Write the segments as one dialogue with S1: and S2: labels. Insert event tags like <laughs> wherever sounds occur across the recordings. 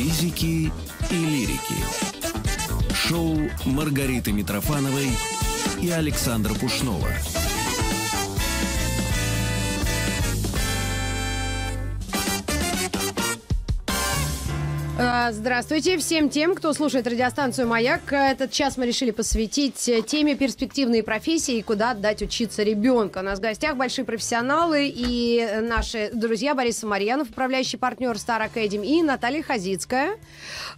S1: Физики и лирики. Шоу Маргариты Митрофановой и Александра Пушнова.
S2: Э, здравствуйте всем тем, кто слушает радиостанцию «Маяк». Этот час мы решили посвятить теме перспективные профессии и куда отдать учиться ребенка. У нас в гостях большие профессионалы и наши друзья Борис Самарьянов, управляющий партнер Star Academy, и Наталья Хазицкая,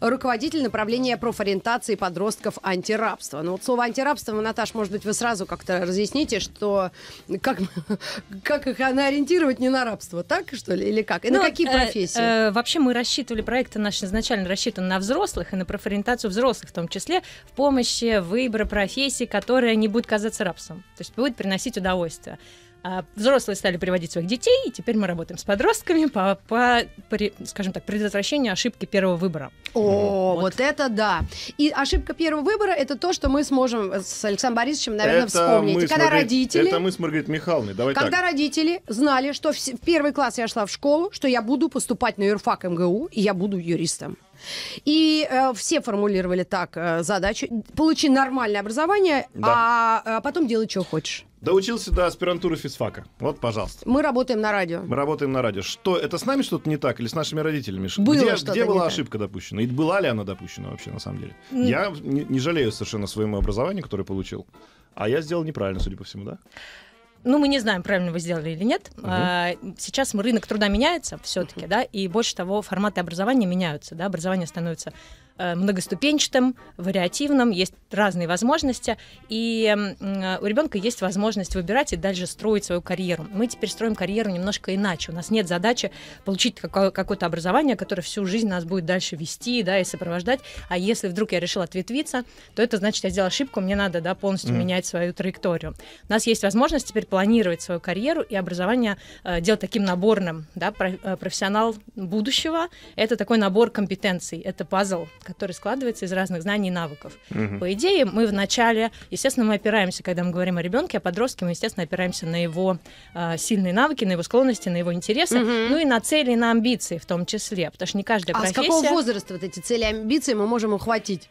S2: руководитель направления профориентации подростков антирабства. Ну вот слово антирабство, Наташ, может быть, вы сразу как-то разъясните, что как, <laughs> как их ориентировать не на рабство, так что ли, или как? И ну, на какие э, профессии? Э, э,
S3: вообще мы рассчитывали проекты наши изначально рассчитан на взрослых и на профориентацию взрослых в том числе в помощи выбора профессии, которая не будет казаться рабством, то есть будет приносить удовольствие. А, взрослые стали приводить своих детей, и теперь мы работаем с подростками по, по, по скажем так, предотвращению ошибки первого выбора.
S2: О, вот. вот это да. И ошибка первого выбора это то, что мы сможем с Александром Борисовичем, наверное, это вспомнить. Мы когда Маргарит, родители. Это мы
S1: с Маргаритой Михайловной. Давай когда так.
S2: родители знали, что в, в первый класс я шла в школу, что я буду поступать на юрфак МГУ и я буду юристом. И э, все формулировали так э, задачу. Получи нормальное образование, да.
S1: а э, потом делай, что хочешь. Доучился до аспирантуры физфака. Вот, пожалуйста.
S2: Мы работаем на радио.
S1: Мы работаем на радио. Что, это с нами что-то не так или с нашими родителями? Было где где была ошибка так. допущена? И была ли она допущена вообще на самом деле? Mm. Я не, не жалею совершенно своему образованию, которое получил. А я сделал неправильно, судя по всему, да?
S3: Ну, мы не знаем, правильно вы сделали или нет. Угу. А, сейчас рынок труда меняется все-таки, да, и больше того, форматы образования меняются, да, образование становится Э, многоступенчатым, вариативным, есть разные возможности, и э, у ребенка есть возможность выбирать и дальше строить свою карьеру. Мы теперь строим карьеру немножко иначе. У нас нет задачи получить какое-то образование, которое всю жизнь нас будет дальше вести да, и сопровождать. А если вдруг я решила ответвиться, то это значит, я сделала ошибку, мне надо да, полностью mm. менять свою траекторию. У нас есть возможность теперь планировать свою карьеру и образование э, делать таким наборным. Да, профессионал будущего — это такой набор компетенций, это пазл который складывается из разных знаний и навыков. Угу. По идее, мы вначале, естественно, мы опираемся, когда мы говорим о ребенке, о подростке, мы, естественно, опираемся на его э, сильные навыки, на его склонности, на его интересы, угу. ну и на цели на амбиции в том числе, потому что не каждая а профессия... А с какого возраста
S2: вот эти цели и амбиции мы можем ухватить?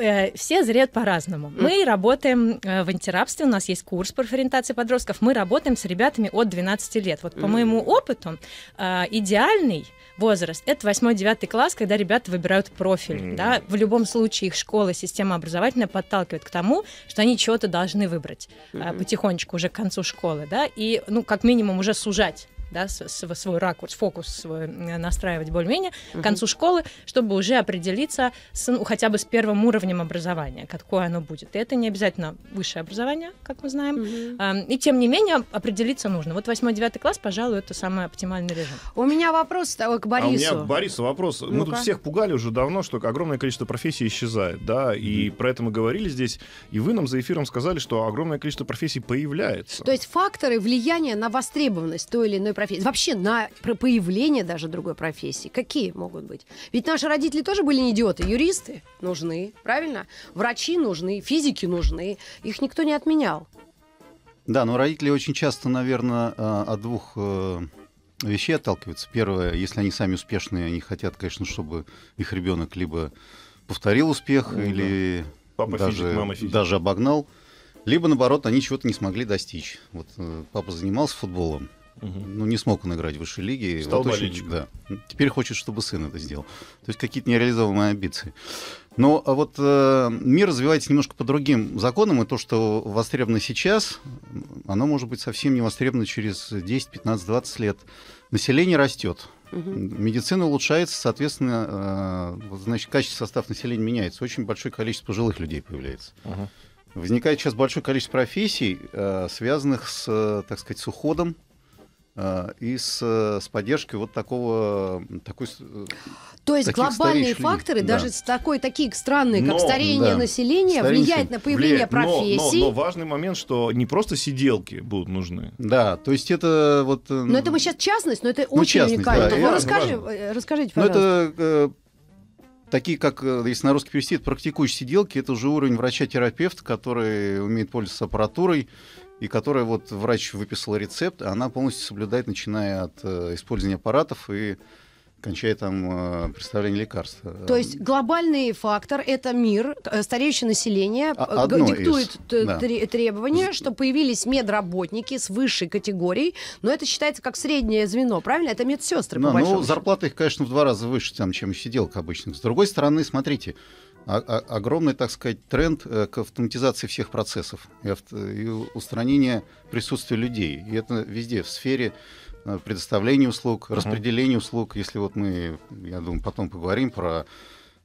S3: Э, все зреют по-разному. Мы работаем э, в антирабстве, у нас есть курс по референтации подростков, мы работаем с ребятами от 12 лет. Вот по моему опыту э, идеальный возраст. Это 8-9 класс, когда ребята выбирают профиль. Да? В любом случае их школа, система образовательная подталкивает к тому, что они чего-то должны выбрать потихонечку уже к концу школы. Да? И, ну, как минимум, уже сужать да, свой, свой ракурс, фокус свой настраивать более-менее угу. к концу школы, чтобы уже определиться с, ну, хотя бы с первым уровнем образования, какое оно будет. И это не обязательно высшее образование, как мы знаем. Угу. И тем не менее определиться нужно. Вот 8-9 класс, пожалуй, это самый оптимальный режим. У
S2: меня вопрос э, к Борису. А у меня к
S1: Борису вопрос. Ну-ка. Мы тут всех пугали уже давно, что огромное количество профессий исчезает, да, и mm. про это мы говорили здесь. И вы нам за эфиром сказали, что огромное количество профессий появляется. То
S2: есть факторы влияния на востребованность той или иной профессии, вообще на про появление даже другой профессии, какие могут быть? Ведь наши родители тоже были не идиоты. Юристы нужны, правильно? Врачи нужны, физики нужны. Их никто не отменял.
S4: Да, но родители очень часто, наверное, а, от двух э, вещей отталкиваются. Первое, если они сами успешные, они хотят, конечно, чтобы их ребенок либо повторил успех, ну, или Папа даже, физик, мама физик. даже обогнал, либо наоборот, они чего-то не смогли достичь. Вот э, папа занимался футболом, Угу. Ну, не смог он играть в высшей лиге. Стал вот Очень, да. Теперь хочет, чтобы сын это сделал. То есть какие-то нереализованные амбиции. Но а вот э, мир развивается немножко по другим законам, и то, что востребовано сейчас, оно может быть совсем не востребовано через 10, 15, 20 лет. Население растет. Угу. Медицина улучшается, соответственно, э, вот, значит, качество состав населения меняется. Очень большое количество пожилых людей появляется. Угу. Возникает сейчас большое количество профессий, э, связанных с, э, так сказать, с уходом а, и с, э, с поддержкой вот такого... Такой, э, То есть глобальные факторы, да. даже
S2: такой, такие странные, но, как старение да. населения, Старение, влияет на появление влияет. профессий. Но, но, но
S4: важный момент, что не просто сиделки будут нужны. Да, то есть это вот... Э, но это
S2: мы сейчас частность, но это ну, очень уникально. Да, ну, расскажи, важно. расскажите, ну, пожалуйста.
S4: Но это такие, как, если на русский перевести, это практикующие сиделки, это уже уровень врача-терапевта, который умеет пользоваться аппаратурой, и которая вот врач выписал рецепт, она полностью соблюдает, начиная от э, использования аппаратов и кончая там э, представление лекарств. То есть
S2: глобальный фактор — это мир, э, стареющее население а, э, Одно диктует из, да. требования, что появились медработники с высшей категорией, но это считается как среднее звено, правильно? Это медсестры, да, по ну, ну счету.
S4: зарплата их, конечно, в два раза выше, там, чем сиделка обычных. С другой стороны, смотрите, а, а, огромный, так сказать, тренд э, к автоматизации всех процессов и, авто, и устранения присутствия людей. И это везде в сфере э, предоставления услуг, распределения услуг. Если вот мы, я думаю, потом поговорим про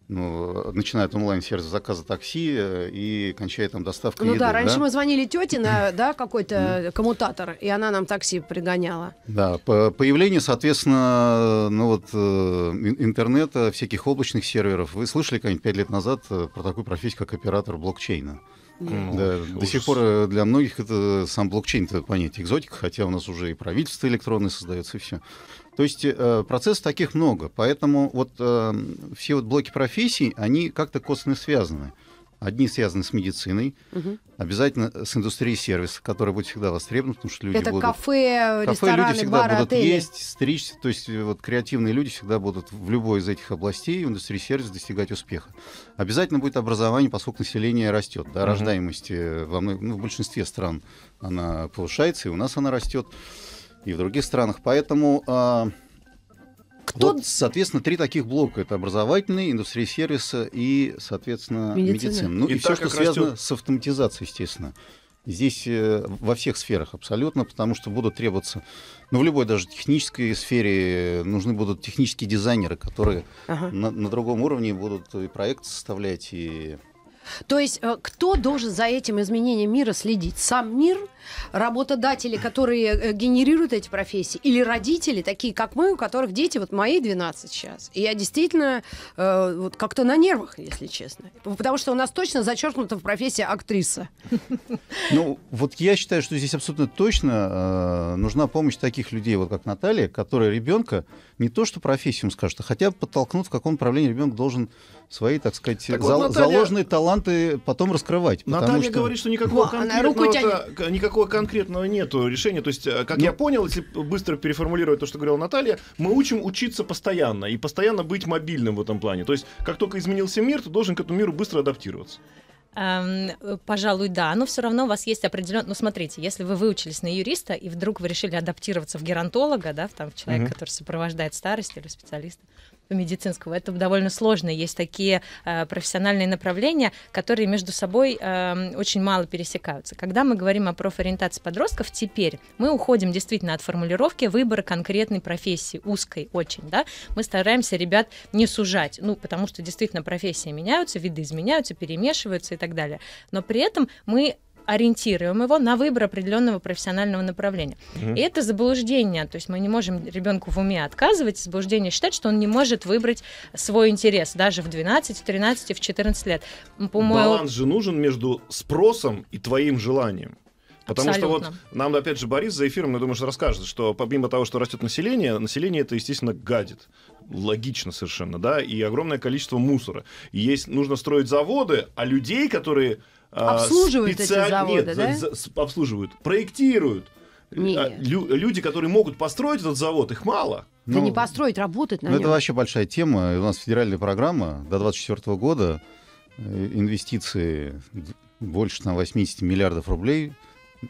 S4: ну, начиная от онлайн-сервиса заказа такси э, и кончая там доставкой ну, еды. да, раньше да? мы
S2: звонили тете на <clears throat> да, какой-то коммутатор, и она нам такси пригоняла.
S4: Да, по появление, соответственно, ну вот э, интернета, всяких облачных серверов. Вы слышали как-нибудь пять лет назад э, про такую профессию, как оператор блокчейна? Ну, да, до сих пор для многих это сам блокчейн это понятие экзотика, хотя у нас уже и правительство электронное создается, и все. То есть э, процессов таких много, поэтому вот э, все вот блоки профессий, они как-то косвенно связаны. Одни связаны с медициной, угу. обязательно с индустрией сервиса, которая будет всегда востребована, потому что люди Это будут... кафе, кафе рестораны, люди всегда бары, будут отели. есть, стричься, то есть э, вот креативные люди всегда будут в любой из этих областей в индустрии сервиса достигать успеха. Обязательно будет образование, поскольку население растет, да, угу. рождаемость во ну, в большинстве стран она повышается, и у нас она растет и в других странах. Поэтому э, кто... вот, соответственно, три таких блока: это образовательный, индустрия сервиса и, соответственно, медицина. медицина. Ну и, и все, что растет... связано с автоматизацией, естественно. Здесь э, во всех сферах абсолютно, потому что будут требоваться, ну, в любой даже технической сфере нужны будут технические дизайнеры, которые ага. на, на другом уровне будут и проект составлять, и
S2: то есть э, кто должен за этим изменением мира следить? Сам мир, работодатели, которые э, генерируют эти профессии, или родители, такие как мы, у которых дети, вот мои 12 сейчас. И я действительно э, вот как-то на нервах, если честно. Потому что у нас точно зачеркнута в профессии актриса.
S4: Ну, вот я считаю, что здесь абсолютно точно э, нужна помощь таких людей, вот как Наталья, которая ребенка не то, что профессию скажут, а хотя бы подтолкнут, в каком направлении ребенок должен свои, так сказать, так зал- вот Наталья... заложенные таланты потом раскрывать. Наталья что... говорит, что никакого, конкретного,
S1: э, никакого конкретного нету решения. То есть, э, как ну... я понял, если быстро переформулировать то, что говорила Наталья, мы учим учиться постоянно и постоянно быть мобильным в этом плане. То есть, как только изменился мир, ты должен к этому миру быстро адаптироваться.
S3: Эм, пожалуй, да. Но все равно у вас есть определенный... Ну, смотрите, если вы выучились на юриста, и вдруг вы решили адаптироваться в геронтолога, да, в, там, в человека, mm-hmm. который сопровождает старость или специалиста, медицинского. Это довольно сложно. Есть такие э, профессиональные направления, которые между собой э, очень мало пересекаются. Когда мы говорим о профориентации подростков, теперь мы уходим действительно от формулировки выбора конкретной профессии, узкой очень. Да? Мы стараемся ребят не сужать, ну, потому что действительно профессии меняются, виды изменяются, перемешиваются и так далее. Но при этом мы ориентируем его на выбор определенного профессионального направления. Угу. И это заблуждение, то есть мы не можем ребенку в уме отказывать, заблуждение считать, что он не может выбрать свой интерес даже в 12, в 13, в 14 лет. По моему... Баланс
S1: же нужен между спросом и твоим желанием. Потому Абсолютно. что вот нам, опять же, Борис за эфиром, я думаю, что расскажет, что помимо того, что растет население, население это, естественно, гадит. Логично совершенно, да, и огромное количество мусора. И есть, нужно строить заводы, а людей, которые а, обслуживают специаль... эти заводы, Нет, да? За, за, обслуживают, проектируют. Нет. А, лю, люди, которые могут построить этот завод, их мало.
S4: Да ну, не
S2: построить, работать на ну, нем. Это вообще
S4: большая тема. У нас федеральная программа до 2024 года э, инвестиции больше на 80 миллиардов рублей.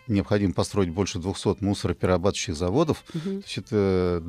S4: Необходимо построить больше 200 мусороперерабатывающих заводов. Угу. То есть это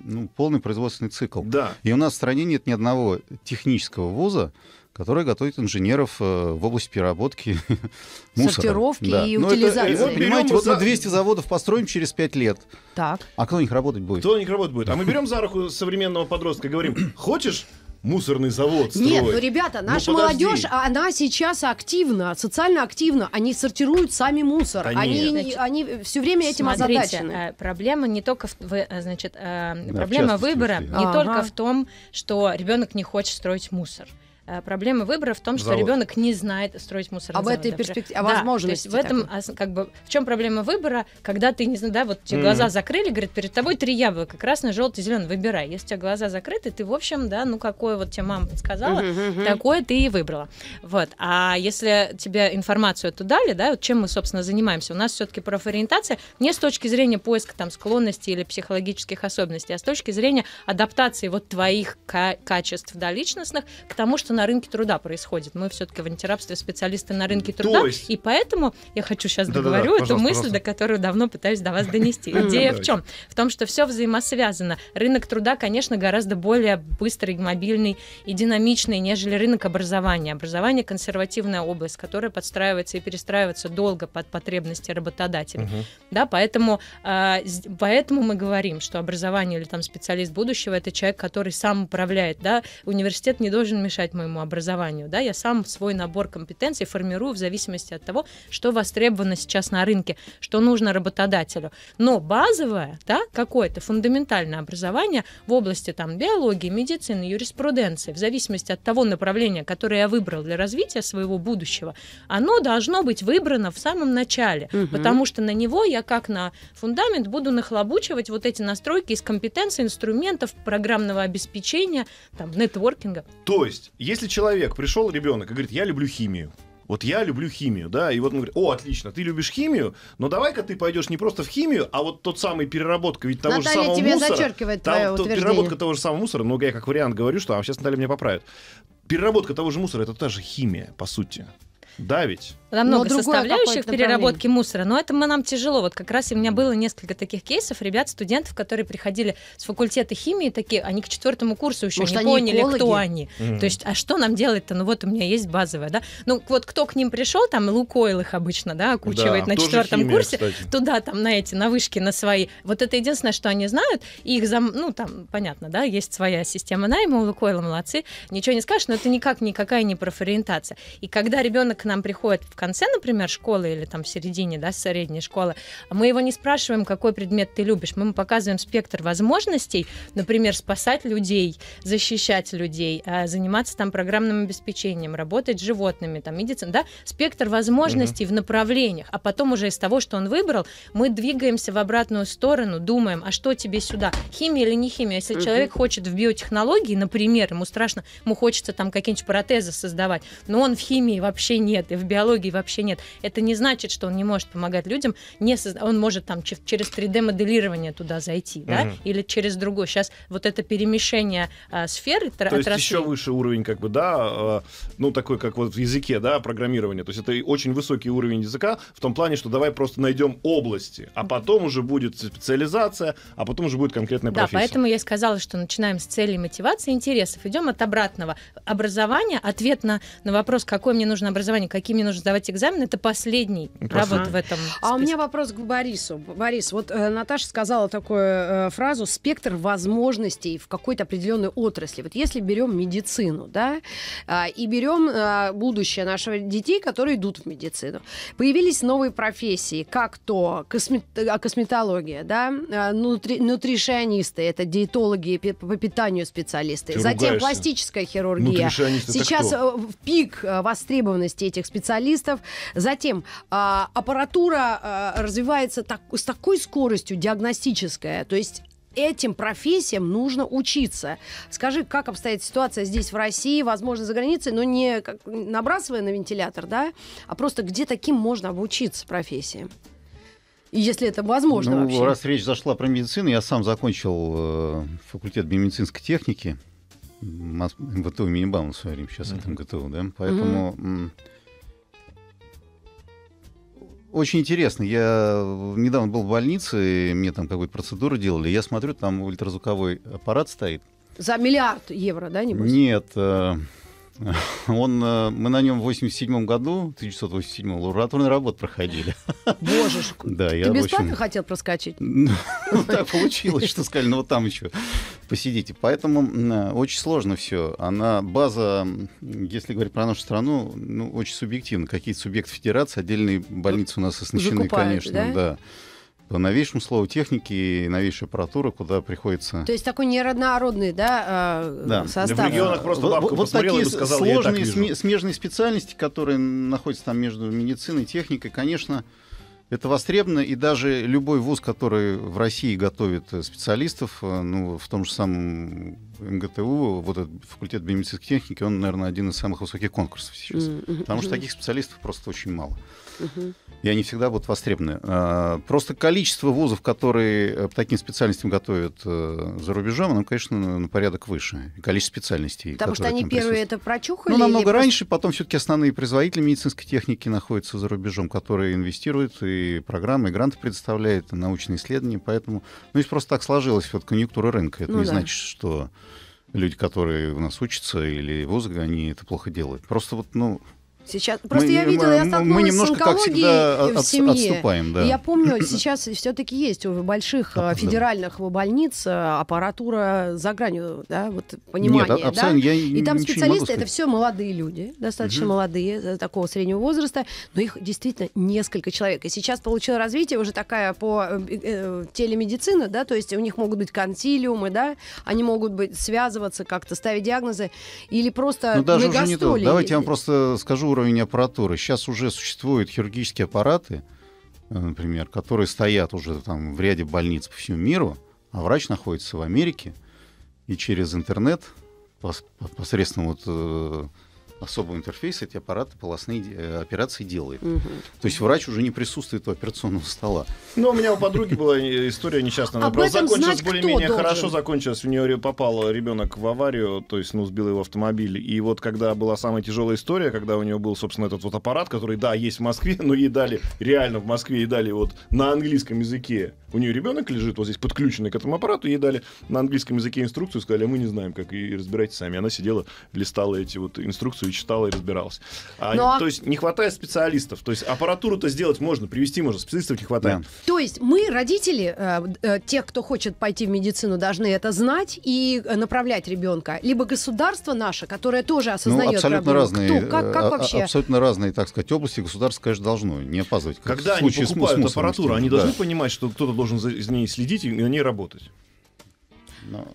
S4: ну, полный производственный цикл. Да. И у нас в стране нет ни одного технического вуза, которая готовит инженеров э, в области переработки <laughs> мусора. Сортировки да. и Но ну, утилизации. Это, и вот, понимаете, вот мы 200 заводов построим через 5 лет. Так. А кто у них работать будет? Кто
S1: у них работать будет? А мы берем за руку современного подростка и говорим, <clears throat> хочешь мусорный завод строить. Нет, ну, ребята, ну, наша ну, молодежь,
S2: она сейчас активна, социально активна. Они сортируют сами мусор. Да они, значит,
S3: они все время этим смотрите, озадачены. Э, проблема не только в, э, значит, да, проблема выбора случае. не ага. только в том, что ребенок не хочет строить мусор. Э, проблема выбора в том, что Завод. ребенок не знает строить мусорный а завод. Об этой перспективе, о да, возможности. в этом, как бы, в чем проблема выбора, когда ты, не знаешь, да, вот тебе mm глаза закрыли, говорит, перед тобой три яблока, красный, желтый, зеленый, выбирай. Если у тебя глаза закрыты, ты, в общем, да, ну, какое вот тебе мама сказала, mm-hmm, mm-hmm. такое ты и выбрала. Вот. А если тебе информацию эту дали, да, вот чем мы, собственно, занимаемся, у нас все-таки профориентация не с точки зрения поиска там склонностей или психологических особенностей, а с точки зрения адаптации вот твоих ка- качеств, да, личностных к тому, что на рынке труда происходит. Мы все-таки в антирабстве специалисты на рынке труда, есть... и поэтому я хочу сейчас договорю да, да, эту мысль, пожалуйста. до которой давно пытаюсь до вас <laughs> донести. Ну, Идея в чем? В том, что все взаимосвязано. Рынок труда, конечно, гораздо более быстрый, мобильный и динамичный, нежели рынок образования. Образование — консервативная область, которая подстраивается и перестраивается долго под потребности работодателя. Да, поэтому, а, поэтому мы говорим, что образование или там специалист будущего — это человек, который сам управляет. Да? Университет не должен мешать моему моему образованию, да, я сам свой набор компетенций формирую в зависимости от того, что востребовано сейчас на рынке, что нужно работодателю. Но базовое, да, какое-то фундаментальное образование в области там биологии, медицины, юриспруденции, в зависимости от того направления, которое я выбрал для развития своего будущего, оно должно быть выбрано в самом начале, угу. потому что на него я как на фундамент буду нахлобучивать вот эти настройки из компетенций, инструментов, программного обеспечения, там, нетворкинга.
S1: То есть, если если человек, пришел ребенок и говорит, я люблю химию, вот я люблю химию, да, и вот он говорит, о, отлично, ты любишь химию, но давай-ка ты пойдешь не просто в химию, а вот тот самый переработка ведь того Наталья же самого тебе мусора. зачеркивает там, твое то, Переработка того же самого мусора, ну, я как вариант говорю, что а сейчас Наталья меня поправит. Переработка того же мусора, это та же химия, по сути. Да ведь?
S3: Там много составляющих переработки мусора, но это мы, нам тяжело. Вот как раз у меня было несколько таких кейсов ребят, студентов, которые приходили с факультета химии, такие, они к четвертому курсу еще Может, не поняли, экологи? кто они. Mm. То есть, а что нам делать-то? Ну вот у меня есть базовая, да. Ну вот кто к ним пришел, там Лукойл их обычно, да, окучивает да, на четвертом химия, курсе, кстати. туда там на эти, на вышки, на свои. Вот это единственное, что они знают, их зам... ну там, понятно, да, есть своя система найма, у Лукойла молодцы, ничего не скажешь, но это никак никакая не профориентация. И когда ребенок к нам приходит в конце, например, школы или там в середине, да, средней школы, мы его не спрашиваем, какой предмет ты любишь, мы ему показываем спектр возможностей, например, спасать людей, защищать людей, а, заниматься там программным обеспечением, работать с животными, там, медицина, да, спектр возможностей угу. в направлениях, а потом уже из того, что он выбрал, мы двигаемся в обратную сторону, думаем, а что тебе сюда, химия или не химия, если угу. человек хочет в биотехнологии, например, ему страшно, ему хочется там какие-нибудь протезы создавать, но он в химии вообще нет, и в биологии технологий вообще нет. Это не значит, что он не может помогать людям. Не созда... Он может там через 3D-моделирование туда зайти, да, угу. или через другой. Сейчас вот это перемещение а, сфер То отраслей... есть еще
S1: выше уровень, как бы, да, э, ну, такой, как вот в языке, да, программирования. То есть это очень высокий уровень языка в том плане, что давай просто найдем области, а потом уже будет специализация, а потом уже будет конкретная профессия. Да, поэтому
S3: я сказала, что начинаем с целей, мотивации интересов. Идем от обратного. Образование, ответ на, на вопрос, какое мне нужно образование, какие мне нужно сдавать сдавать экзамен, это последний Просто. Ну, работ в
S4: этом. Списке.
S2: А у меня вопрос к Борису. Борис, вот э, Наташа сказала такую э, фразу: спектр возможностей в какой-то определенной отрасли. Вот если берем медицину, да, э, и берем э, будущее наших детей, которые идут в медицину, появились новые профессии, как то космет... А, косметология, да, э, а, нутришионисты, это диетологи по питанию специалисты, Ты затем ругаешься. пластическая хирургия. Сейчас э, в пик э, востребованности этих специалистов специалистов. Затем а, аппаратура а, развивается так, с такой скоростью диагностическая, то есть этим профессиям нужно учиться. Скажи, как обстоит ситуация здесь, в России, возможно, за границей, но не как, набрасывая на вентилятор, да, а просто где таким можно обучиться профессиям? Если это возможно ну, вообще. Раз
S4: речь зашла про медицину, я сам закончил э, факультет биомедицинской техники. МВТУ имени Бауна в свое время, сейчас mm-hmm. я готов, да? Поэтому... Mm-hmm очень интересно. Я э, недавно был в больнице, и мне там какую-то процедуру делали. Я смотрю, там ультразвуковой аппарат стоит.
S2: За миллиард евро, да, небось?
S4: Нет, э, <laughs> Он, э, мы на нем в 87 году, 1987 лауреатурные работы проходили. Боже ж. <laughs> Да, Ты я, без общем...
S2: хотел проскочить? <laughs>
S4: Ну, так получилось, что сказали, ну вот там еще посидите. Поэтому э, очень сложно все. Она, база, если говорить про нашу страну, ну, очень субъективна. Какие-то субъекты федерации, отдельные больницы у нас оснащены, конечно, да по новейшему слову техники и новейшая аппаратуры, куда приходится...
S2: То есть такой неоднородный да, э, да. Э, состав. В регионах просто бабка вот, вот такие сказал,
S4: сложные сме- смежные специальности, которые находятся там между медициной и техникой, конечно, это востребовано, и даже любой вуз, который в России готовит э, специалистов, э, ну, в том же самом МГТУ, вот этот факультет биомедицинской техники, он, наверное, один из самых высоких конкурсов сейчас. Mm-hmm. Потому что таких специалистов просто очень мало. Mm-hmm. И они всегда будут востребованы. А, просто количество вузов, которые э, по таким специальностям готовят э, за рубежом, оно, конечно, на порядок выше. И количество специальностей. Потому что они первые это
S2: прочухали? Ну, намного просто... раньше.
S4: Потом все-таки основные производители медицинской техники находятся за рубежом, которые инвестируют и программы, и гранты предоставляют, и научные исследования. Поэтому, ну, здесь просто так сложилось вот конъюнктура рынка. Это ну, не да. значит, что люди, которые у нас учатся или вузы, они это плохо делают. Просто вот, ну,
S2: Сейчас просто мы, я видела, мы, я столкнулась мы немножко, с онкологией как всегда, э, в семье. Отступаем, да. Я помню, <coughs> сейчас все-таки есть у больших э, да, федеральных да. больниц э, аппаратура за гранью, да, вот понимание, Нет, а, да. Я и там специалисты, это все молодые люди, достаточно угу. молодые, такого среднего возраста, но их действительно несколько человек. И сейчас получило развитие уже такая по э, телемедицина, да, то есть у них могут быть консилиумы, да, они могут быть связываться как-то, ставить диагнозы или просто ну, даже уже не то. Давайте я вам
S4: просто скажу уровень аппаратуры. Сейчас уже существуют хирургические аппараты, э, например, которые стоят уже там в ряде больниц по всему миру, а врач находится в Америке, и через интернет пос посредством вот э, особого интерфейса эти аппараты полостные э, операции делает. Угу. То есть врач уже не присутствует у операционного стола.
S1: Ну, у меня у подруги была э, история несчастная. Она, правда, закончилась более-менее хорошо, закончилась. У нее попал ребенок в аварию, то есть, ну, сбил его автомобиль. И вот когда была самая тяжелая история, когда у нее был, собственно, этот вот аппарат, который, да, есть в Москве, <laughs> но ей дали, реально в Москве ей дали вот на английском языке у нее ребенок лежит вот здесь подключенный к этому аппарату, ей дали на английском языке инструкцию, сказали, мы не знаем, как и разбирайте сами. Она сидела, листала эти вот инструкцию, читала и разбиралась. А, Но... Ну, а то есть не хватает специалистов. То есть аппаратуру-то сделать можно, привести можно, специалистов не хватает. Да.
S2: То есть мы, родители, э, э, тех, кто хочет пойти в медицину, должны это знать и э, направлять ребенка. Либо государство наше, которое тоже ну, осознает ну, абсолютно
S4: проблему. разные, кто, как, как а, вообще? Абсолютно разные, так сказать, области государство, конечно, должно. Не опаздывать. Когда они покупают аппаратуру, они должны
S1: понимать, что кто-то должен за ней следить и на ней работать. Но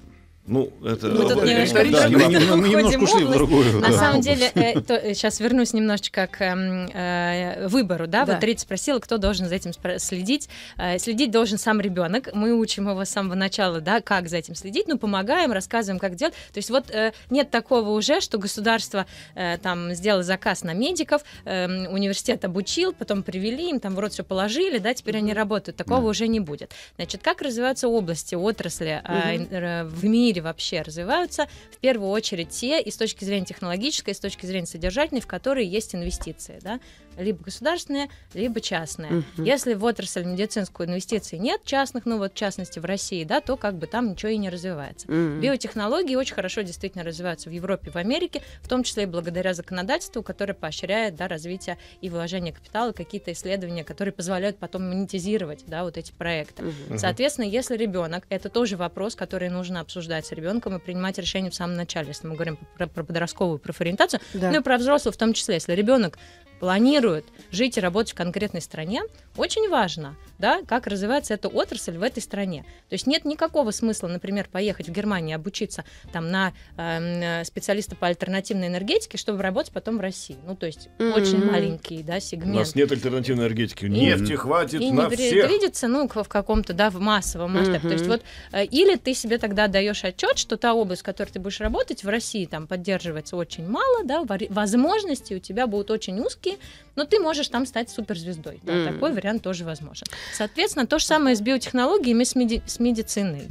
S1: ну, это мы тут немножко, да, мы, мы немножко ушли в другую. На да. самом деле, э,
S3: сейчас э, вернусь немножечко к эм, э, выбору. Да? да? Вот Рит спросила, кто должен за этим следить. Э, следить должен сам ребенок. Мы учим его с самого начала, да, как за этим следить. Ну, помогаем, рассказываем, как делать. То есть вот э, нет такого уже, что государство э, там сделало заказ на медиков, э, университет обучил, потом привели, им там в рот все положили, да, теперь они работают. Такого да. уже не будет. Значит, как развиваются области, отрасли э, э, в мире, мире вообще развиваются, в первую очередь те, и с точки зрения технологической, и с точки зрения содержательной, в которые есть инвестиции, да, либо государственные, либо частные. Угу. Если в отрасль медицинскую инвестиций нет частных, ну вот в частности в России, да, то как бы там ничего и не развивается. Угу. Биотехнологии очень хорошо действительно развиваются в Европе, в Америке, в том числе и благодаря законодательству, которое поощряет, да, развитие и вложение капитала, какие-то исследования, которые позволяют потом монетизировать, да, вот эти проекты. Угу. Соответственно, если ребенок, это тоже вопрос, который нужно обсуждать обсуждать с ребенком и принимать решение в самом начале, если мы говорим про, про подростковую профориентацию, да. ну и про взрослую в том числе. Если ребенок планирует жить и работать в конкретной стране, очень важно, да, как развивается эта отрасль в этой стране. То есть нет никакого смысла, например, поехать в Германию обучиться там на эм, э, специалиста по альтернативной энергетике, чтобы работать потом в России. Ну, то есть mm-hmm. очень маленький, да, сегмент. У нас
S1: нет альтернативной энергетики, и, нефти хватит и на не всех.
S3: видится, ну, в каком-то, да, в массовом масштабе. Mm-hmm. То есть вот э, или ты себе тогда даешь отчет, что та область, в которой ты будешь работать в России, там поддерживается очень мало, да, возможности у тебя будут очень узкие, но ты можешь там стать суперзвездой. Да, mm-hmm. Такой вариант тоже возможен. Соответственно, то же самое с биотехнологиями, с, меди- с медициной.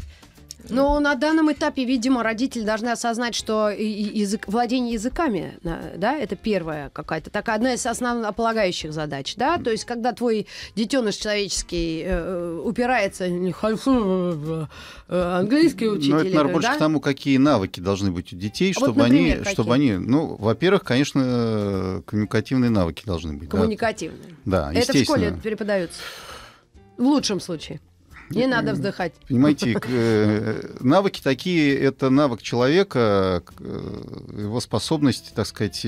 S3: Но
S2: ну, на данном этапе, видимо, родители должны осознать, что язык, владение языками, да, это первая какая-то такая одна из основополагающих задач, да, то есть когда твой детеныш человеческий э, упирается э, э, английский ну, учитель, ну это наверное, больше да? к тому,
S4: какие навыки должны быть у детей, чтобы вот, например, они, чтобы они, ну, во-первых, конечно, коммуникативные навыки должны быть. Коммуникативные. Да, да это в школе
S2: преподаются. В лучшем случае. Не э, надо вздыхать.
S4: Понимаете, э, навыки такие, это навык человека, э, его способность, так сказать,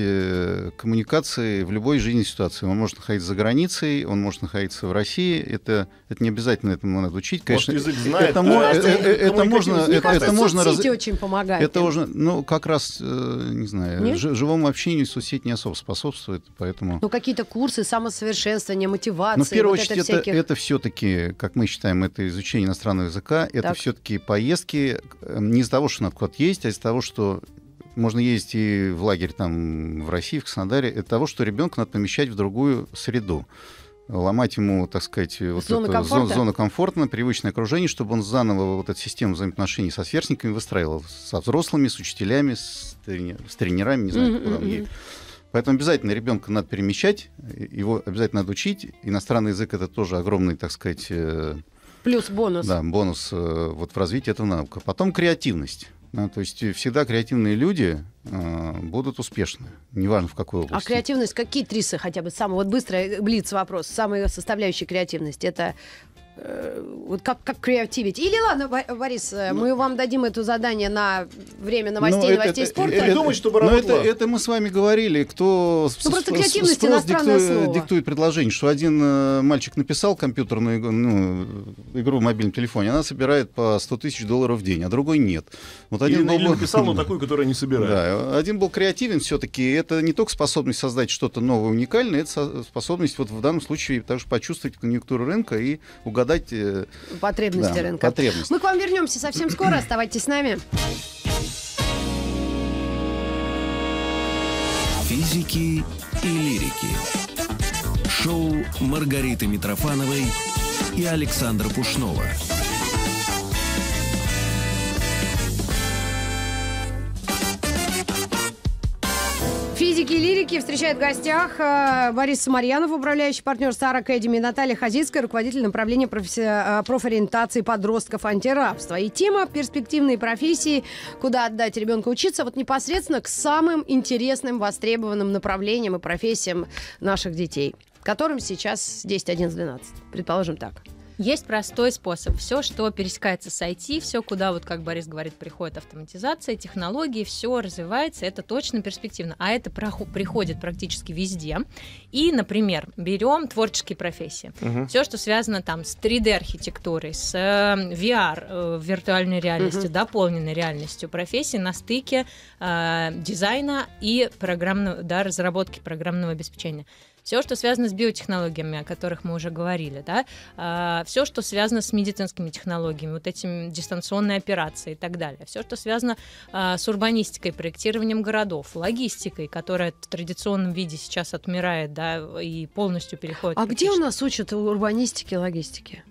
S4: коммуникации в любой жизненной ситуации. Он может находиться за границей, он может находиться в России. Это, это не обязательно этому надо учить. Конечно, может, язык знает. Это, да? это, можно... Это, кажется, это можно очень помогает. Это можно, ну, как раз, не знаю, Нет? живому общению соцсеть не особо способствует, поэтому... Ну,
S2: какие-то курсы, самосовершенствования, мотивации, Но ну, в первую вот очередь, это, всяких...
S4: это все-таки, как мы считаем, это из изучение иностранного языка, это все-таки поездки э, не из того, что надо куда-то ездить, а из того, что можно ездить и в лагерь там в России, в Краснодаре, это того, что ребенка надо помещать в другую среду ломать ему, так сказать, вот зону, эту, комфорта. зону комфортно, привычное окружение, чтобы он заново вот эту систему взаимоотношений со сверстниками выстраивал, со взрослыми, с учителями, с, трени... с тренерами, не знаю, куда он едет. Поэтому обязательно ребенка надо перемещать, его обязательно надо учить. Иностранный язык это тоже огромный, так сказать, э,
S2: Плюс бонус. Да,
S4: бонус э, вот в развитии этого навыка. Потом креативность. Да, то есть всегда креативные люди э, будут успешны, неважно в какой а области.
S2: А креативность, какие трисы хотя бы? Самый вот быстро э, блиц вопрос, самые составляющие креативности. Это Э, вот как, как креативить. Или ладно, Борис, э, ну, мы вам дадим это задание на время новостей, ну, новостей это, спорта.
S4: Это, думать, чтобы но это, это мы с вами говорили, кто ну, с, просто креативность спрос диктует, э, слово. диктует предложение, что один мальчик написал компьютерную игру, ну, игру в мобильном телефоне, она собирает по 100 тысяч долларов в день, а другой нет. Вот один или, был, или написал, но <laughs> такую,
S1: которая не собирает.
S4: Да, один был креативен все-таки, это не только способность создать что-то новое, уникальное, это способность вот в данном случае также почувствовать конъюнктуру рынка и угадать задать... Э,
S2: потребности да, рынка. Потребности. Мы к вам вернемся совсем скоро. Оставайтесь с нами.
S1: Физики и лирики. Шоу Маргариты Митрофановой и Александра Пушнова.
S2: Физики и лирики встречают в гостях э, Борис Самарьянов, управляющий партнер Сара Академи, Наталья Хазицкая, руководитель направления профи- э, профориентации подростков антирабства. И тема «Перспективные профессии. Куда отдать ребенка учиться?» вот непосредственно к самым интересным, востребованным направлениям и профессиям наших детей, которым сейчас 10, 11, 12, предположим так.
S3: Есть простой способ. Все, что пересекается с IT, все, куда, вот как Борис говорит, приходит автоматизация, технологии, все развивается, это точно перспективно. А это приходит практически везде. И, например, берем творческие профессии. Угу. Все, что связано там с 3D-архитектурой, с VR, эм, э, виртуальной реальностью, угу. дополненной реальностью, профессии на стыке э, дизайна и программного, да, разработки программного обеспечения все, что связано с биотехнологиями, о которых мы уже говорили, да, а, все, что связано с медицинскими технологиями, вот этими дистанционные операции и так далее, все, что связано а, с урбанистикой, проектированием городов, логистикой, которая в традиционном виде сейчас отмирает, да, и полностью переходит. А где
S2: у нас учат урбанистики и логистики?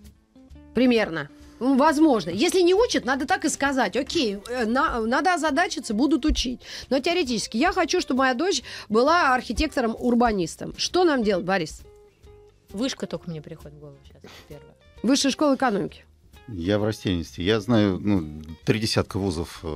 S2: Примерно. Ну, возможно. Если не учат, надо так и сказать. Окей, э, на, надо озадачиться, будут учить. Но теоретически я хочу, чтобы моя дочь была архитектором-урбанистом. Что нам делать, Борис? Вышка только мне приходит в голову сейчас первая. Высшая школа экономики.
S4: Я в растенности. Я знаю ну, три десятка вузов э,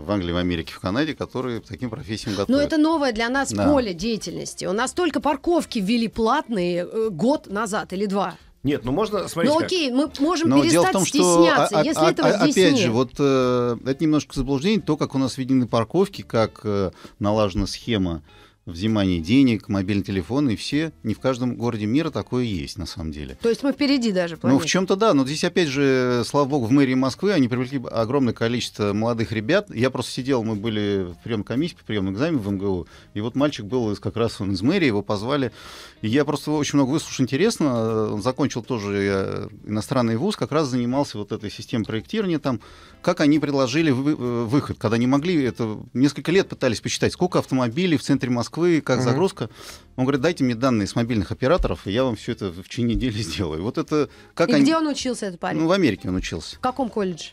S4: в Англии, в Америке, в Канаде, которые таким профессиям готовят. Но это
S2: новое для нас да. поле деятельности. У нас только парковки ввели платные э, год назад или два.
S4: Нет, ну можно, смотреть. Ну окей,
S2: мы можем Но перестать дело в том, стесняться, что, а, а, если а, этого а, здесь опять нет. же, вот
S4: э, это немножко заблуждение, то, как у нас введены парковки, как э, налажена схема взимание денег, мобильный телефон, и все, не в каждом городе мира такое есть, на самом деле.
S2: То есть мы впереди даже, планеты. Ну, в
S4: чем-то да, но здесь, опять же, слава богу, в мэрии Москвы они привлекли огромное количество молодых ребят. Я просто сидел, мы были в прием комиссии прием приемным в МГУ, и вот мальчик был как раз он из мэрии, его позвали. И я просто очень много выслушал интересно. Он закончил тоже э, иностранный вуз, как раз занимался вот этой системой проектирования, там, как они предложили э, выход, когда не могли, это несколько лет пытались посчитать, сколько автомобилей в центре Москвы Москвы, как загрузка. Mm -hmm. Он говорит, дайте мне данные с мобильных операторов, и я вам все это в течение недели <laughs> сделаю. Вот это как и они... где
S2: он учился, этот парень? Ну, в
S4: Америке он учился. В
S2: каком колледже?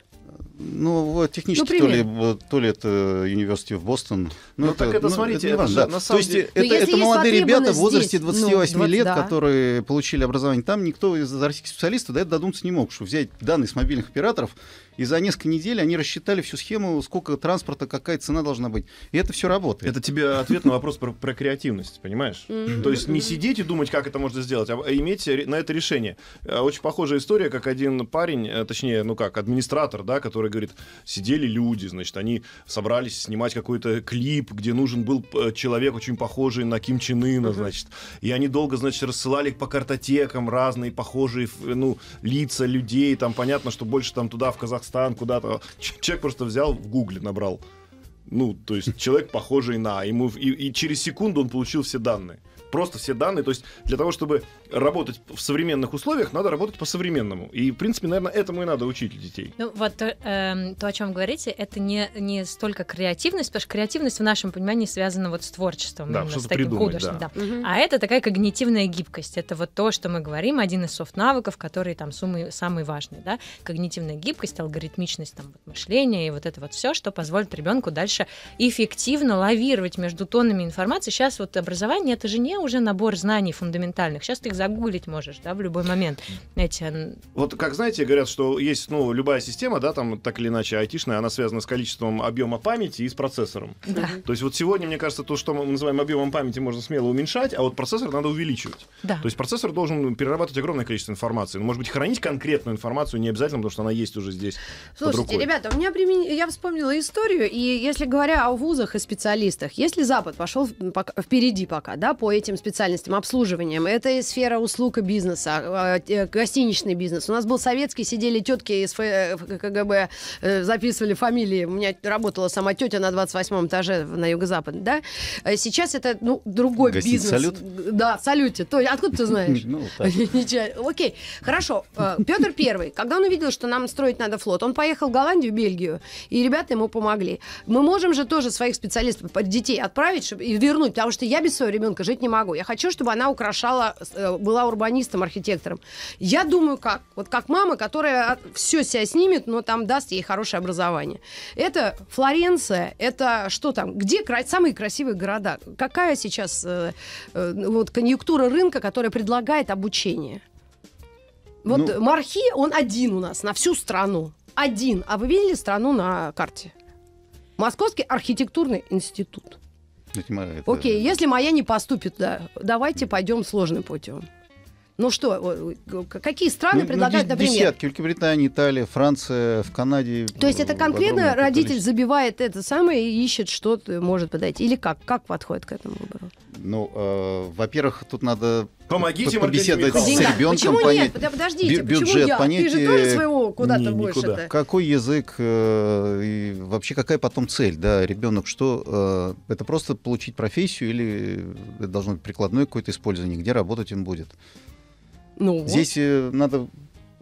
S4: Ну, технически ну, то, ли, то ли это университет в Бостон. Ну, это, ну, так это, ну, смотрите, это, это же, да. на самом то деле... Ну, есть это, это молодые ребята здесь, в возрасте 28 ну, лет, да. которые получили образование там, никто из российских специалистов до этого додуматься не мог, что взять данные с мобильных операторов, и за несколько недель они рассчитали всю схему, сколько транспорта, какая цена должна быть. И это все работает. Это тебе ответ на вопрос про, про креативность, понимаешь? То есть не
S1: сидеть и думать, как это можно сделать, а иметь на это решение. Э, очень похожая история, как один парень, э, точнее, ну как, администратор, да, который которая говорит, сидели люди, значит, они собрались снимать какой-то клип, где нужен был э, человек очень похожий на Ким Чен Ына, значит. И они долго, значит, рассылали по картотекам разные похожие, ну, лица людей, там понятно, что больше там туда, в Казахстан, куда-то. Человек просто взял, в гугле набрал. Ну, то есть человек похожий на. Ему, и, и через секунду он получил все данные. Просто все данные. То есть для того, чтобы работать в современных условиях, надо работать по-современному. И, в принципе, наверное, этому и надо учить детей.
S3: Ну, вот э, э то, о чем вы говорите, это не, не столько креативность, потому что креативность в нашем понимании связана вот с творчеством, да, именно, с таким художеством, Да. Да. Угу. А это такая когнитивная гибкость. Это вот то, что мы говорим, один из софт-навыков, который там суммы, самый важный, Да? Когнитивная гибкость, алгоритмичность там, вот, мышления и вот это вот все, что позволит ребенку дальше эффективно лавировать между тоннами информации. Сейчас вот образование — это же не уже набор знаний фундаментальных. Сейчас ты их загуглить можешь, да, в любой момент. Эти...
S1: Вот как знаете, говорят, что есть, ну, любая система, да, там так или иначе айтишная, она связана с количеством объема памяти и с процессором. Да. То есть вот сегодня, мне кажется, то, что мы называем объемом памяти, можно смело уменьшать, а вот процессор надо увеличивать. Да. То есть процессор должен перерабатывать огромное количество информации. Ну, может быть, хранить конкретную информацию не обязательно, потому что она есть уже здесь. Слушайте, ребята,
S2: у меня примен... я вспомнила историю, и если говоря о вузах и специалистах, если Запад пошел впереди пока, да, по этим специальностям, обслуживанием, это и сфера сфера услуг и бизнеса, а, а, э, гостиничный бизнес. У нас был советский, сидели тетки из э, КГБ, э, записывали фамилии. У меня работала сама тетя на 28 этаже на юго-западе, да? Сейчас это, ну, другой Гостиница бизнес. салют? Да, салюте. То, откуда ты знаешь? <laughs> Ну, <laughs> Окей, хорошо. Петр Первый, когда он увидел, что нам строить надо флот, он поехал в Голландию, Бельгию, и ребята ему помогли. Мы можем же тоже своих специалистов, детей отправить чтобы, и вернуть, потому что я без своего ребенка жить не могу. Я хочу, чтобы она украшала была урбанистом, архитектором. Я думаю, как? Вот как мама, которая все себя снимет, но там даст ей хорошее образование. Это Флоренция, это что там? Где кра- самые красивые города? Какая сейчас э, э, вот конъюнктура рынка, которая предлагает обучение? Вот ну... Мархи, он один у нас на всю страну. Один. А вы видели страну на карте? Московский архитектурный институт.
S4: Это... Окей, если
S2: моя не поступит, да, давайте пойдем сложным путем. Ну что, какие страны ну, ну предлагают, ну, например? Десятки.
S4: Великобритания, Италия, Франция, в Канаде. То есть это э, конкретно родитель количество.
S2: забивает это самое и ищет, что может подойти? Или как? Как подходит к этому выбору?
S4: Ну, э, во-первых, тут надо Помогите побеседовать с ребенком, почему понять нет? Подождите, бю- бюджет, почему я? понять... Ты же тоже э, своего куда-то больше -то. Какой язык э, и вообще какая потом цель, да, ребенок, что э, это просто получить профессию или это должно быть прикладное какое-то использование, где работать им будет? Ну, Здесь э, надо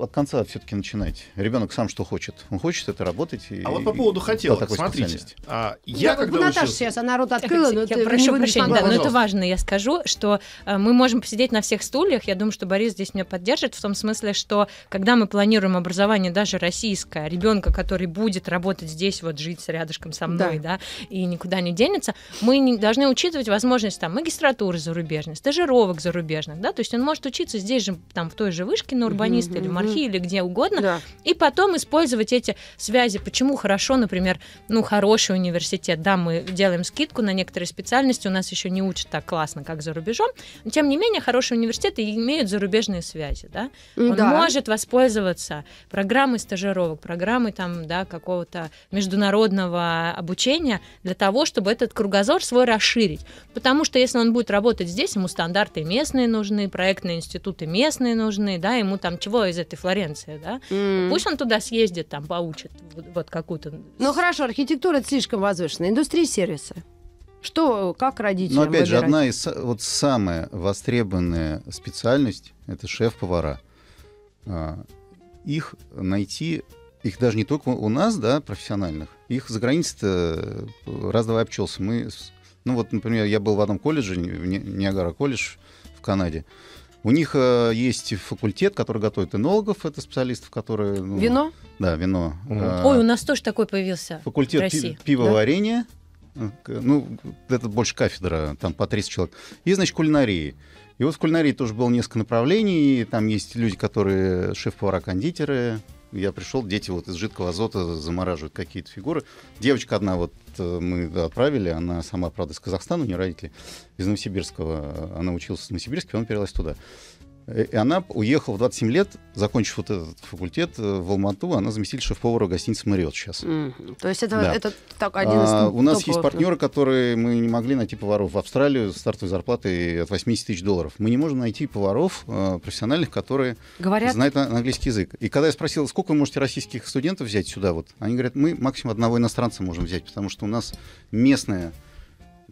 S4: от конца все-таки начинать. Ребенок сам что хочет. Он хочет это работать. И, а вот по поводу хотел по смотрите.
S1: А, ну, я да, когда вот Наташа учился... сейчас,
S3: она
S2: а рот открыла, так, но я прошу прощения, да, но это
S3: важно, я скажу, что э, мы можем посидеть на всех стульях, я думаю, что Борис здесь меня поддержит, в том смысле, что когда мы планируем образование даже российское, ребенка, который будет работать здесь, вот жить рядышком со мной, да, да и никуда не денется, мы не, должны учитывать возможность там магистратуры зарубежной, стажировок зарубежных, да, то есть он может учиться здесь же, там, в той же вышке на урбаниста mm-hmm. или маршруте, Фейсбуке или где угодно, да. и потом использовать эти связи. Почему хорошо, например, ну, хороший университет, да, мы делаем скидку на некоторые специальности, у нас еще не учат так классно, как за рубежом, но тем не менее хорошие университеты имеют зарубежные связи, да? Ну он да. может воспользоваться программой стажировок, программой там, да, какого-то международного обучения для того, чтобы этот кругозор свой расширить. Потому что если он будет работать здесь, ему стандарты местные нужны, проектные институты местные нужны, да, ему там чего из этой Флоренция, да? Mm. Пусть он туда съездит, там поучит вот, вот какую-то... Ну
S2: хорошо, архитектура это слишком возвышенная. Индустрия сервиса. Что, как родители? Ну, опять выбирать? же, одна
S4: из вот самая востребованная специальность это шеф-повара. А, их найти, их даже не только у нас, да, профессиональных, их за границей-то э, раз-два обчелся. Мы, ну вот, например, я был в одном колледже, в Ниагара колледж в Канаде. У них э, есть факультет, который готовит энологов, это специалистов, которые... Ну, вино? Да, вино. Угу. Ой, у
S3: нас тоже такой появился
S4: Факультет в России, пи- пивоварения. Да? Э, ну, это больше кафедра, там по 30 человек. И, значит, кулинарии. И вот в кулинарии тоже было несколько направлений. Там есть люди, которые шеф-повара-кондитеры, я пришел, дети вот из жидкого азота замораживают какие-то фигуры. Девочка одна вот э, мы отправили, она сама, правда, из Казахстана, у нее родители, из Новосибирского. Э, она училась в Новосибирске, потом перелась туда. И она уехала в 27 лет, закончив вот этот факультет э, в Алмату, она заместитель шеф-повара гостиницы «Мариот» сейчас. Mm-hmm. То
S2: есть это, да. это так, один из а, У нас топовых, есть э, партнеры,
S4: которые мы не могли найти поваров в Австралию стартовой зарплаты от 80 тысяч долларов. Мы не можем найти поваров э, профессиональных, которые Говорят... знают английский язык. И когда я спросил, сколько вы можете российских студентов взять сюда, вот, они говорят, мы максимум одного иностранца можем взять, потому что у нас местная